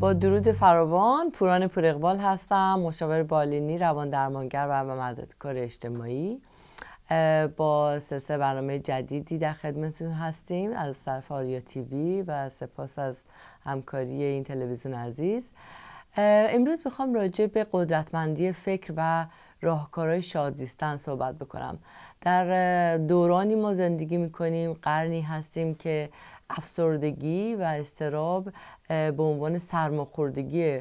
با درود فراوان پوران پور هستم مشاور بالینی روان درمانگر و مددکار اجتماعی با سلسله برنامه جدیدی در خدمتتون هستیم از طرف آریا تیوی و سپاس از همکاری این تلویزیون عزیز امروز میخوام راجع به قدرتمندی فکر و راهکارهای شادزیستن صحبت بکنم در دورانی ما زندگی میکنیم قرنی هستیم که افسردگی و استراب به عنوان سرماخوردگی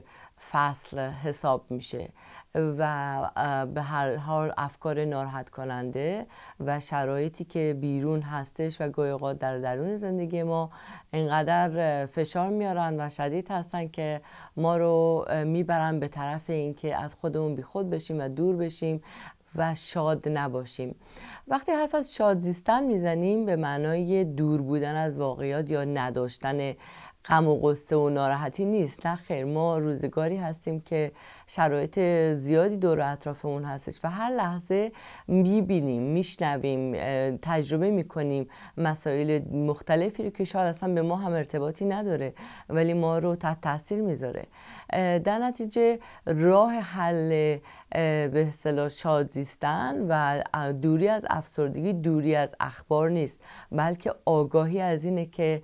فصل حساب میشه و به هر حال افکار ناراحت کننده و شرایطی که بیرون هستش و گویا در درون زندگی ما انقدر فشار میارن و شدید هستن که ما رو میبرن به طرف اینکه از خودمون بیخود بشیم و دور بشیم و شاد نباشیم وقتی حرف از شاد زیستن میزنیم به معنای دور بودن از واقعیات یا نداشتن غم و قصه و ناراحتی نیست نه خیر ما روزگاری هستیم که شرایط زیادی دور اطرافمون هستش و هر لحظه میبینیم میشنویم تجربه میکنیم مسائل مختلفی رو که شاید اصلا به ما هم ارتباطی نداره ولی ما رو تحت تاثیر میذاره در نتیجه راه حل به اصطلاح شاد زیستن و دوری از افسردگی دوری از اخبار نیست بلکه آگاهی از اینه که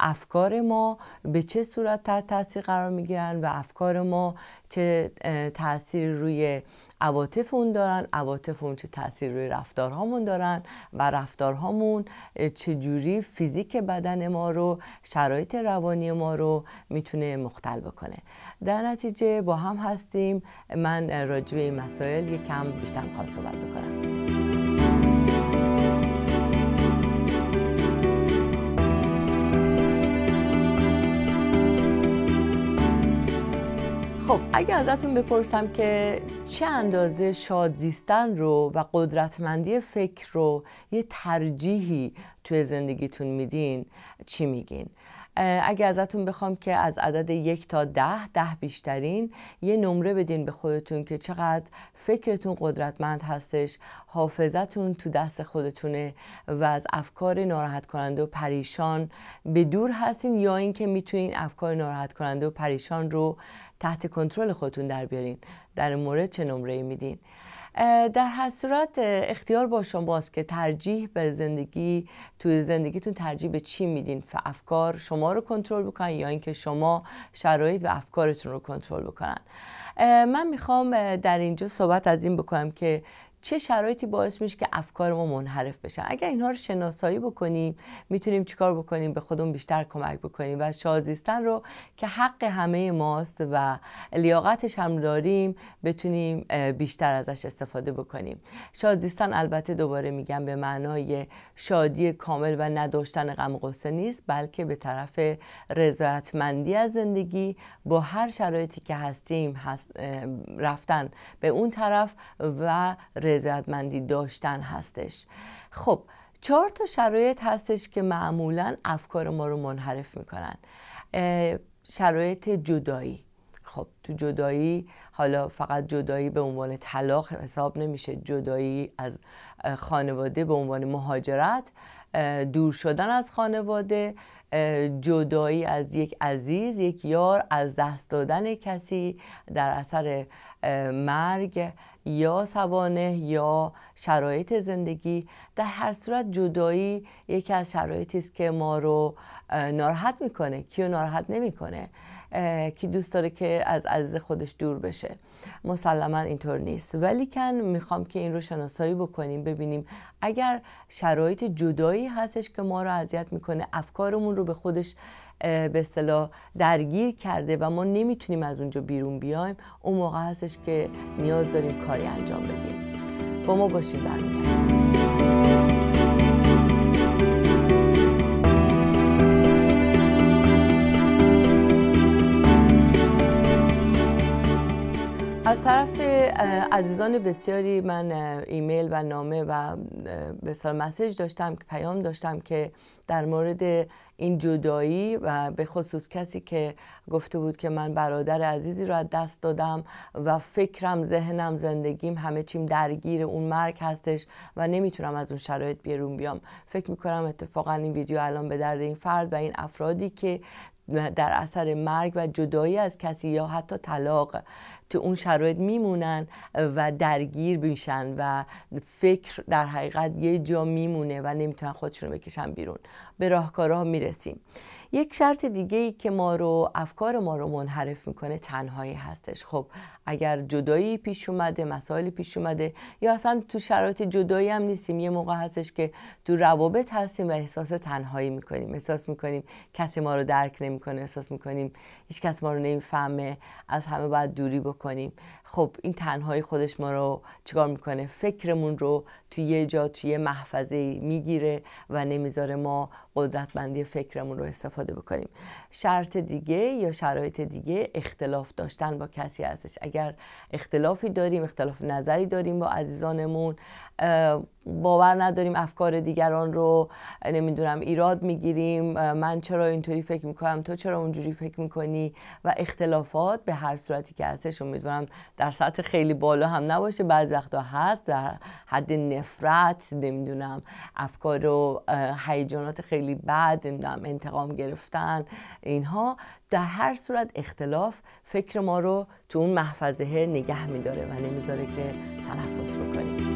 افکار ما به چه صورت تاثیر قرار میگیرن و افکار ما چه تاثیر روی عواطف اون دارن عواطف اون چه تاثیر روی رفتارهامون دارن و رفتارهامون چجوری فیزیک بدن ما رو شرایط روانی ما رو میتونه مختل بکنه در نتیجه با هم هستیم من راجع به این مسائل یک کم بیشتر میخوام صحبت بکنم خب اگه ازتون بپرسم که چه اندازه شاد زیستن رو و قدرتمندی فکر رو یه ترجیحی توی زندگیتون میدین چی میگین اگه ازتون بخوام که از عدد یک تا ده ده بیشترین یه نمره بدین به خودتون که چقدر فکرتون قدرتمند هستش حافظتون تو دست خودتونه و از افکار ناراحت کننده و پریشان به دور هستین یا اینکه میتونین افکار ناراحت کننده و پریشان رو تحت کنترل خودتون در بیارین در مورد چه نمره میدین در هر صورت اختیار با شماست که ترجیح به زندگی تو زندگیتون ترجیح به چی میدین افکار شما رو کنترل بکنن یا اینکه شما شرایط و افکارتون رو کنترل بکنن من میخوام در اینجا صحبت از این بکنم که چه شرایطی باعث میشه که افکار ما منحرف بشن اگر اینها رو شناسایی بکنیم میتونیم چیکار بکنیم به خودمون بیشتر کمک بکنیم و شازیستن رو که حق همه ماست و لیاقتش هم داریم بتونیم بیشتر ازش استفاده بکنیم شازیستن البته دوباره میگم به معنای شادی کامل و نداشتن غم قصه نیست بلکه به طرف رضایتمندی از زندگی با هر شرایطی که هستیم رفتن به اون طرف و رضایتمندی داشتن هستش خب چهار تا شرایط هستش که معمولا افکار ما رو منحرف میکنن شرایط جدایی خب تو جدایی حالا فقط جدایی به عنوان طلاق حساب نمیشه جدایی از خانواده به عنوان مهاجرت دور شدن از خانواده جدایی از یک عزیز یک یار از دست دادن کسی در اثر مرگ یا سوانه یا شرایط زندگی در هر صورت جدایی یکی از شرایطی است که ما رو ناراحت میکنه کیو ناراحت نمیکنه کی دوست داره که از عزیز خودش دور بشه مسلما اینطور نیست ولی کن میخوام که این رو شناسایی بکنیم ببینیم اگر شرایط جدایی هستش که ما رو اذیت میکنه افکارمون رو به خودش به اصطلاح درگیر کرده و ما نمیتونیم از اونجا بیرون بیایم اون موقع هستش که نیاز داریم کاری انجام بدیم با ما باشید برمیگردیم A Sarah عزیزان بسیاری من ایمیل و نامه و به مسیج داشتم پیام داشتم که در مورد این جدایی و به خصوص کسی که گفته بود که من برادر عزیزی رو از دست دادم و فکرم ذهنم زندگیم همه چیم درگیر اون مرگ هستش و نمیتونم از اون شرایط بیرون بیام فکر میکنم اتفاقا این ویدیو الان به درد این فرد و این افرادی که در اثر مرگ و جدایی از کسی یا حتی طلاق تو اون شرایط میمونن و درگیر میشن و فکر در حقیقت یه جا میمونه و نمیتونن خودشون رو بکشن بیرون به راهکارها میرسیم یک شرط دیگه ای که ما رو افکار ما رو منحرف میکنه تنهایی هستش خب اگر جدایی پیش اومده مسائلی پیش اومده یا اصلا تو شرایط جدایی هم نیستیم یه موقع هستش که تو روابط هستیم و احساس تنهایی میکنیم احساس میکنیم کسی ما رو درک نمیکنه احساس میکنیم هیچ کس ما رو نمیفهمه از همه باید دوری بکنیم خب این تنهایی خودش ما رو چیکار میکنه فکرمون رو توی یه جا یه محفظه میگیره و نمیذاره ما قدرتمندی فکرمون رو استفاده بکنیم شرط دیگه یا شرایط دیگه اختلاف داشتن با کسی ازش اگر اختلافی داریم اختلاف نظری داریم با عزیزانمون باور نداریم افکار دیگران رو نمیدونم ایراد میگیریم من چرا اینطوری فکر میکنم تو چرا اونجوری فکر میکنی و اختلافات به هر صورتی که هستش امیدوارم در سطح خیلی بالا هم نباشه بعضی وقتا هست در حد نفرت نمیدونم افکار و هیجانات خیلی بد نمیدونم انتقام گرفتن اینها در هر صورت اختلاف فکر ما رو تو اون محفظه نگه میداره و نمیذاره که تنفس بکنیم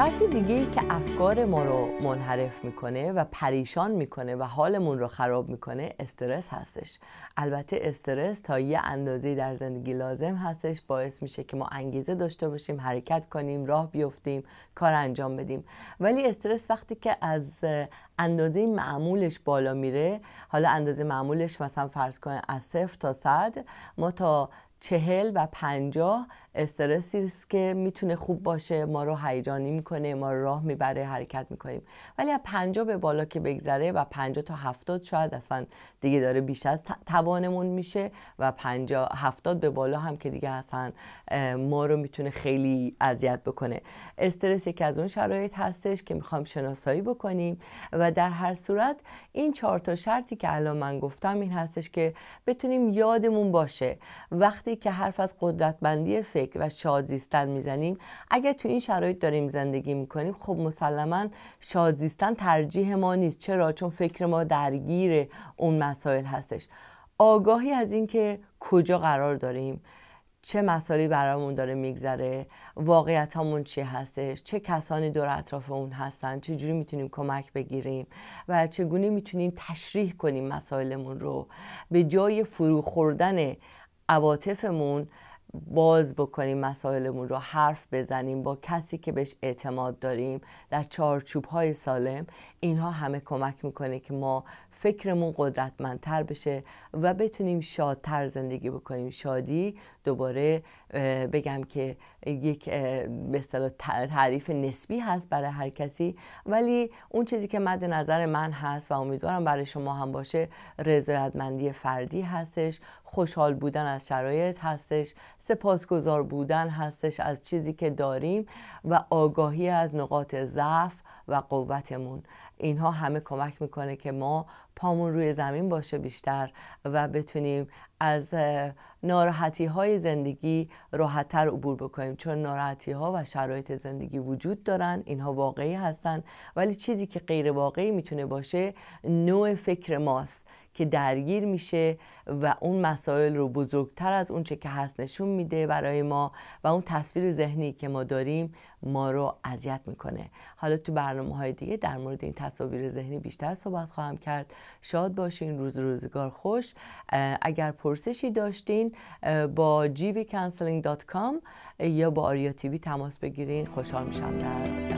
شرط دیگه ای که افکار ما رو منحرف میکنه و پریشان میکنه و حالمون رو خراب میکنه استرس هستش البته استرس تا یه اندازه در زندگی لازم هستش باعث میشه که ما انگیزه داشته باشیم حرکت کنیم راه بیفتیم کار انجام بدیم ولی استرس وقتی که از اندازه معمولش بالا میره حالا اندازه معمولش مثلا فرض کنیم از صفر تا صد ما تا چهل و پنجاه استرسی است که میتونه خوب باشه ما رو هیجانی میکنه ما رو راه میبره حرکت میکنیم ولی از پنجا به بالا که بگذره و پنجا تا هفتاد شاید اصلا دیگه داره بیش از توانمون میشه و پنجا هفتاد به بالا هم که دیگه اصلا ما رو میتونه خیلی اذیت بکنه استرس یکی از اون شرایط هستش که میخوام شناسایی بکنیم و در هر صورت این چهار تا شرطی که الان من گفتم این هستش که بتونیم یادمون باشه وقتی که حرف از قدرت بندی فکر و شادزیستن میزنیم اگر تو این شرایط داریم زندگی میکنیم خب مسلما شادزیستن ترجیح ما نیست چرا چون فکر ما درگیر اون مسائل هستش آگاهی از اینکه کجا قرار داریم چه مسائلی برامون داره میگذره واقعیت همون چی هستش چه کسانی دور اطراف اون هستن چه جوری میتونیم کمک بگیریم و چگونه میتونیم تشریح کنیم مسائلمون رو به جای فرو خوردن عواطفمون باز بکنیم مسائلمون رو حرف بزنیم با کسی که بهش اعتماد داریم در چارچوب های سالم اینها همه کمک میکنه که ما فکرمون قدرتمندتر بشه و بتونیم شادتر زندگی بکنیم شادی دوباره بگم که یک به تعریف نسبی هست برای هر کسی ولی اون چیزی که مد نظر من هست و امیدوارم برای شما هم باشه رضایتمندی فردی هستش خوشحال بودن از شرایط هستش سپاسگزار بودن هستش از چیزی که داریم و آگاهی از نقاط ضعف و قوتمون اینها همه کمک میکنه که ما پامون روی زمین باشه بیشتر و بتونیم از ناراحتی های زندگی راحتتر عبور بکنیم چون ناراحتی ها و شرایط زندگی وجود دارن اینها واقعی هستن ولی چیزی که غیر واقعی میتونه باشه نوع فکر ماست که درگیر میشه و اون مسائل رو بزرگتر از اونچه که هست نشون میده برای ما و اون تصویر ذهنی که ما داریم ما رو اذیت میکنه حالا تو برنامه های دیگه در مورد این تصاویر ذهنی بیشتر صحبت خواهم کرد شاد باشین روز روزگار خوش اگر پرسشی داشتین با gvcounseling.com یا با آریا تیوی تماس بگیرین خوشحال میشم در